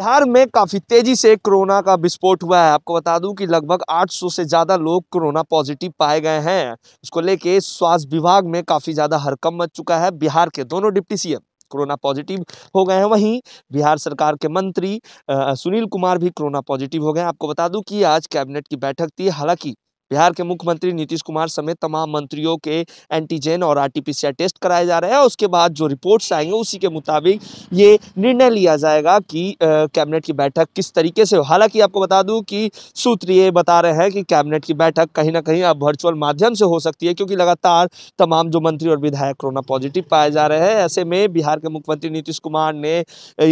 बिहार में काफ़ी तेज़ी से कोरोना का विस्फोट हुआ है आपको बता दूं कि लगभग 800 से ज़्यादा लोग कोरोना पॉजिटिव पाए गए हैं इसको लेके स्वास्थ्य विभाग में काफ़ी ज़्यादा हरकम मच चुका है बिहार के दोनों डिप्टी सीएम कोरोना पॉजिटिव हो गए हैं वहीं बिहार सरकार के मंत्री आ, सुनील कुमार भी कोरोना पॉजिटिव हो गए हैं आपको बता दूं कि आज कैबिनेट की बैठक थी हालांकि बिहार के मुख्यमंत्री नीतीश कुमार समेत तमाम मंत्रियों के एंटीजन और आरटीपीसीआर टेस्ट कराए जा रहे हैं उसके बाद जो रिपोर्ट्स आएंगे उसी के मुताबिक ये निर्णय लिया जाएगा कि कैबिनेट की बैठक किस तरीके से हो हालांकि आपको बता दूं कि सूत्र ये बता रहे हैं कि कैबिनेट की बैठक कहीं ना कहीं अब वर्चुअल माध्यम से हो सकती है क्योंकि लगातार तमाम जो मंत्री और विधायक कोरोना पॉजिटिव पाए जा रहे हैं ऐसे में बिहार के मुख्यमंत्री नीतीश कुमार ने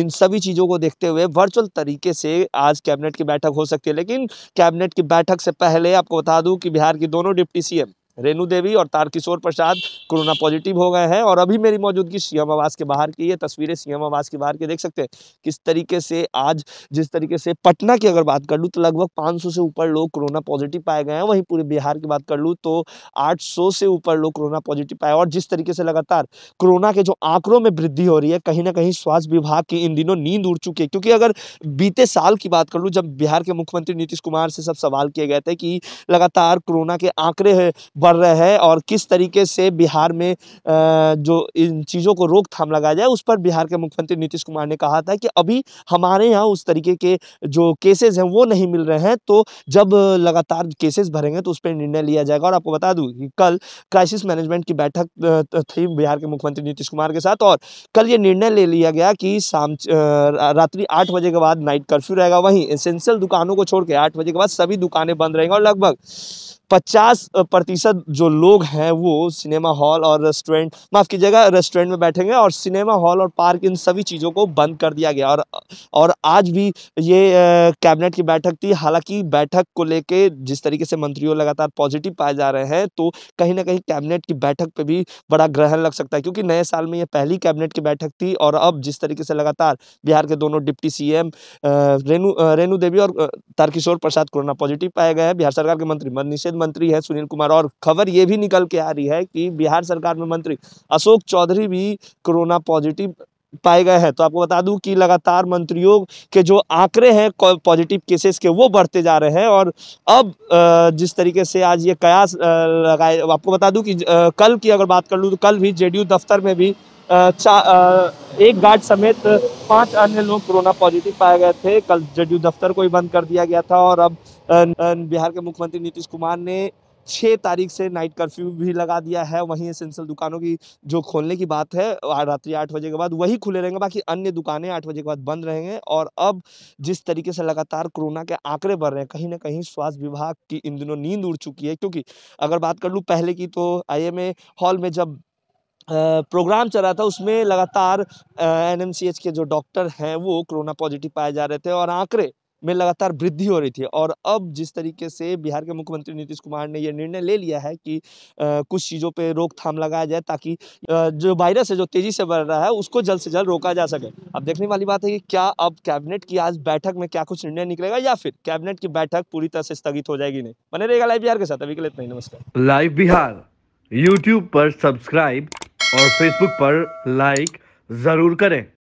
इन सभी चीज़ों को देखते हुए वर्चुअल तरीके से आज कैबिनेट की बैठक हो सकती है लेकिन कैबिनेट की बैठक से पहले आपको बता दूँ दूं कि बिहार की दोनों डिप्टी सीएम रेणु देवी और तारकिशोर प्रसाद कोरोना पॉजिटिव हो गए हैं और अभी मेरी मौजूदगी सीएम आवास के बाहर की है तस्वीरें सीएम आवास के बाहर की देख सकते हैं किस तरीके से आज जिस तरीके से पटना की अगर बात कर लूँ तो लगभग 500 से ऊपर लोग कोरोना पॉजिटिव पाए गए हैं वहीं पूरे बिहार की बात कर लूँ तो आठ से ऊपर लोग कोरोना पॉजिटिव पाए और जिस तरीके से लगातार कोरोना के जो आंकड़ों में वृद्धि हो रही है कहीं ना कहीं स्वास्थ्य विभाग की इन दिनों नींद उड़ चुकी है क्योंकि अगर बीते साल की बात कर लूँ जब बिहार के मुख्यमंत्री नीतीश कुमार से सब सवाल किए गए थे कि लगातार कोरोना के आंकड़े बढ़ रहे हैं और किस तरीके से बिहार में जो इन चीज़ों को रोकथाम लगाया जाए उस पर बिहार के मुख्यमंत्री नीतीश कुमार ने कहा था कि अभी हमारे यहाँ उस तरीके के जो केसेज हैं वो नहीं मिल रहे हैं तो जब लगातार केसेस भरेंगे तो उस पर निर्णय लिया जाएगा और आपको बता दूँ कि कल क्राइसिस मैनेजमेंट की बैठक थी बिहार के मुख्यमंत्री नीतीश कुमार के साथ और कल ये निर्णय ले लिया गया कि शाम रात्रि आठ बजे के बाद नाइट कर्फ्यू रहेगा वहीं एसेंशियल दुकानों को छोड़ के आठ बजे के बाद सभी दुकानें बंद रहेंगी और लगभग पचास प्रतिशत जो लोग हैं वो सिनेमा हॉल और रेस्टोरेंट माफ़ कीजिएगा रेस्टोरेंट में बैठेंगे और सिनेमा हॉल और पार्क इन सभी चीज़ों को बंद कर दिया गया और और आज भी ये कैबिनेट की बैठक थी हालांकि बैठक को लेके जिस तरीके से मंत्रियों लगातार पॉजिटिव पाए जा रहे हैं तो कहीं ना कहीं कैबिनेट की बैठक पर भी बड़ा ग्रहण लग सकता है क्योंकि नए साल में ये पहली कैबिनेट की बैठक थी और अब जिस तरीके से लगातार बिहार के दोनों डिप्टी सी रेणु रेणु देवी और तारकिशोर प्रसाद कोरोना पॉजिटिव पाए गए हैं बिहार सरकार के मंत्री मन निषेध मंत्री है सुनील कुमार और खबर ये भी निकल के आ रही है कि बिहार सरकार में मंत्री अशोक चौधरी भी कोरोना पॉजिटिव पाए गए हैं तो आपको बता दूं कि लगातार मंत्रियों के जो आंकड़े हैं पॉजिटिव केसेस के वो बढ़ते जा रहे हैं और अब जिस तरीके से आज ये कयास लगाए आपको बता दूं कि कल की अगर बात कर लूँ तो कल भी जेडीयू दफ्तर में भी एक गार्ड समेत पांच अन्य लोग कोरोना पॉजिटिव पाए गए थे कल जेडीयू दफ्तर को ही बंद कर दिया गया था और अब बिहार के मुख्यमंत्री नीतीश कुमार ने छः तारीख से नाइट कर्फ्यू भी लगा दिया है वहीं एसेंशियल दुकानों की जो खोलने की बात है रात्रि आठ बजे के बाद वही खुले रहेंगे बाकी अन्य दुकानें आठ बजे के बाद बंद रहेंगे और अब जिस तरीके से लगातार कोरोना के आंकड़े बढ़ रहे हैं कहीं ना कहीं स्वास्थ्य विभाग की इन दिनों नींद उड़ चुकी है क्योंकि अगर बात कर लूँ पहले की तो आई हॉल में जब प्रोग्राम चल रहा था उसमें लगातार एनएमसीएच के जो डॉक्टर हैं वो कोरोना पॉजिटिव पाए जा रहे थे और आंकड़े में लगातार वृद्धि हो रही थी और अब जिस तरीके से बिहार के मुख्यमंत्री नीतीश कुमार ने यह निर्णय ले लिया है कि आ, कुछ चीज़ों पे रोकथाम लगाया जाए ताकि आ, जो वायरस है जो तेज़ी से बढ़ रहा है उसको जल्द से जल्द रोका जा सके अब देखने वाली बात है कि क्या अब कैबिनेट की आज बैठक में क्या कुछ निर्णय निकलेगा या फिर कैबिनेट की बैठक पूरी तरह से स्थगित हो जाएगी नहीं बने रहेगा लाइव बिहार के साथ अभी के लिए इतना ही नमस्कार लाइव बिहार यूट्यूब पर सब्सक्राइब और फेसबुक पर लाइक जरूर करें